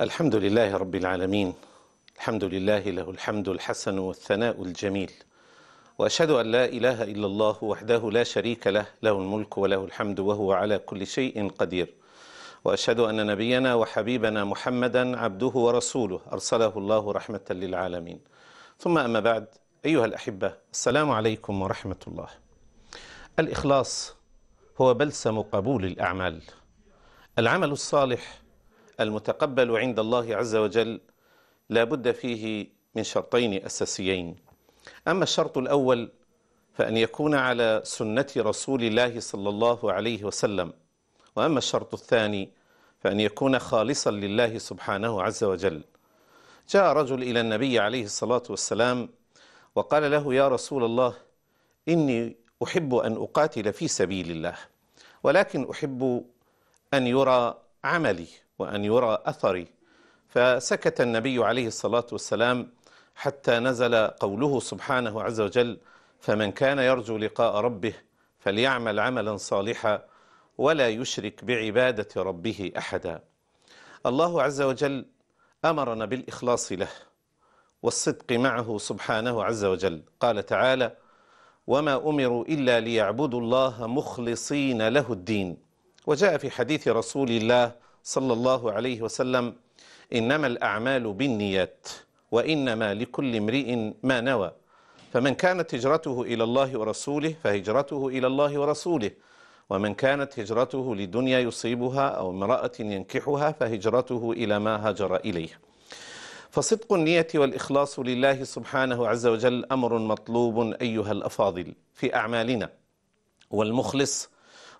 الحمد لله رب العالمين الحمد لله له الحمد الحسن والثناء الجميل وأشهد أن لا إله إلا الله وحده لا شريك له له الملك وله الحمد وهو على كل شيء قدير وأشهد أن نبينا وحبيبنا محمدا عبده ورسوله أرسله الله رحمة للعالمين ثم أما بعد أيها الأحبة السلام عليكم ورحمة الله الإخلاص هو بلسم قبول الأعمال العمل الصالح المتقبل عند الله عز وجل لا بد فيه من شرطين أساسيين أما الشرط الأول فأن يكون على سنة رسول الله صلى الله عليه وسلم وأما الشرط الثاني فأن يكون خالصا لله سبحانه عز وجل جاء رجل إلى النبي عليه الصلاة والسلام وقال له يا رسول الله إني أحب أن أقاتل في سبيل الله ولكن أحب أن يرى عملي وأن يرى أثري فسكت النبي عليه الصلاة والسلام حتى نزل قوله سبحانه عز وجل فمن كان يرجو لقاء ربه فليعمل عملا صالحا ولا يشرك بعبادة ربه أحدا الله عز وجل أمرنا بالإخلاص له والصدق معه سبحانه عز وجل قال تعالى وما أمروا إلا ليعبدوا الله مخلصين له الدين وجاء في حديث رسول الله صلى الله عليه وسلم إنما الأعمال بالنيات وإنما لكل امرئ ما نوى فمن كانت هجرته إلى الله ورسوله فهجرته إلى الله ورسوله ومن كانت هجرته لدنيا يصيبها أو امرأة ينكحها فهجرته إلى ما هاجر إليه فصدق النية والإخلاص لله سبحانه عز وجل أمر مطلوب أيها الأفاضل في أعمالنا والمخلص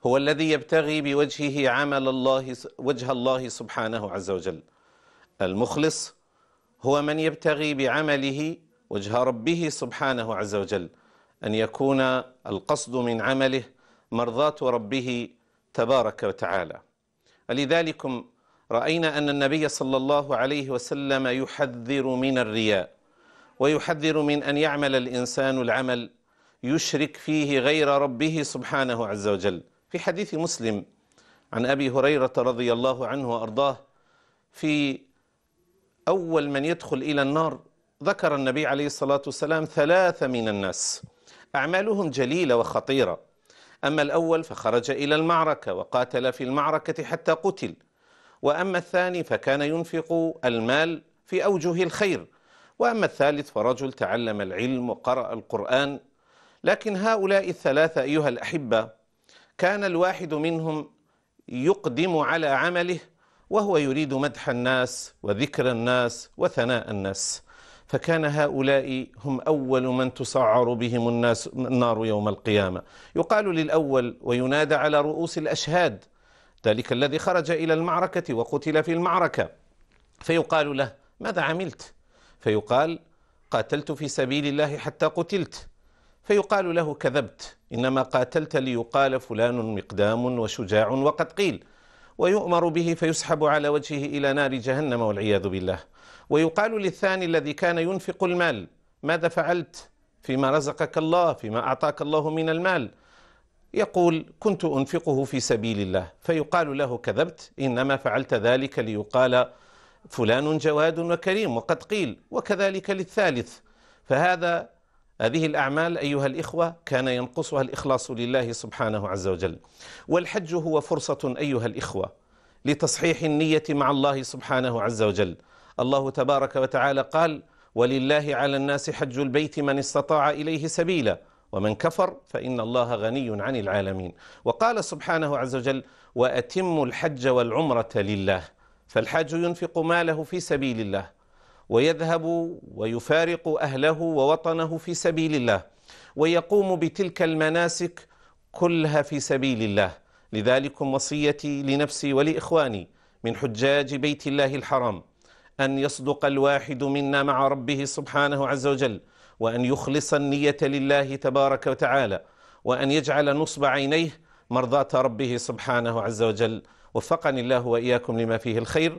هو الذي يبتغي بوجهه عمل الله وجه الله سبحانه عز وجل المخلص هو من يبتغي بعمله وجه ربه سبحانه عز وجل أن يكون القصد من عمله مرضاة ربه تبارك وتعالى لذلك رأينا أن النبي صلى الله عليه وسلم يحذر من الرياء ويحذر من أن يعمل الإنسان العمل يشرك فيه غير ربه سبحانه عز وجل في حديث مسلم عن أبي هريرة رضي الله عنه وأرضاه في أول من يدخل إلى النار ذكر النبي عليه الصلاة والسلام ثلاثة من الناس أعمالهم جليلة وخطيرة أما الأول فخرج إلى المعركة وقاتل في المعركة حتى قتل وأما الثاني فكان ينفق المال في أوجه الخير وأما الثالث فرجل تعلم العلم وقرأ القرآن لكن هؤلاء الثلاثة أيها الأحبة كان الواحد منهم يقدم على عمله وهو يريد مدح الناس وذكر الناس وثناء الناس فكان هؤلاء هم أول من تسعر بهم الناس النار يوم القيامة يقال للأول وينادى على رؤوس الأشهاد ذلك الذي خرج إلى المعركة وقتل في المعركة فيقال له ماذا عملت؟ فيقال قاتلت في سبيل الله حتى قتلت فيقال له كذبت إنما قاتلت ليقال فلان مقدام وشجاع وقد قيل ويؤمر به فيسحب على وجهه إلى نار جهنم والعياذ بالله ويقال للثاني الذي كان ينفق المال ماذا فعلت فيما رزقك الله فيما أعطاك الله من المال يقول كنت أنفقه في سبيل الله فيقال له كذبت إنما فعلت ذلك ليقال فلان جواد وكريم وقد قيل وكذلك للثالث فهذا هذه الأعمال أيها الإخوة كان ينقصها الإخلاص لله سبحانه عز وجل والحج هو فرصة أيها الإخوة لتصحيح النية مع الله سبحانه عز وجل الله تبارك وتعالى قال ولله على الناس حج البيت من استطاع إليه سبيلا ومن كفر فإن الله غني عن العالمين وقال سبحانه عز وجل وأتم الحج والعمرة لله فالحاج ينفق ماله في سبيل الله ويذهب ويفارق أهله ووطنه في سبيل الله ويقوم بتلك المناسك كلها في سبيل الله لذلكم وصيتي لنفسي ولإخواني من حجاج بيت الله الحرام أن يصدق الواحد منا مع ربه سبحانه عز وجل وأن يخلص النية لله تبارك وتعالى وأن يجعل نصب عينيه مرضاة ربه سبحانه عز وجل وفقني الله وإياكم لما فيه الخير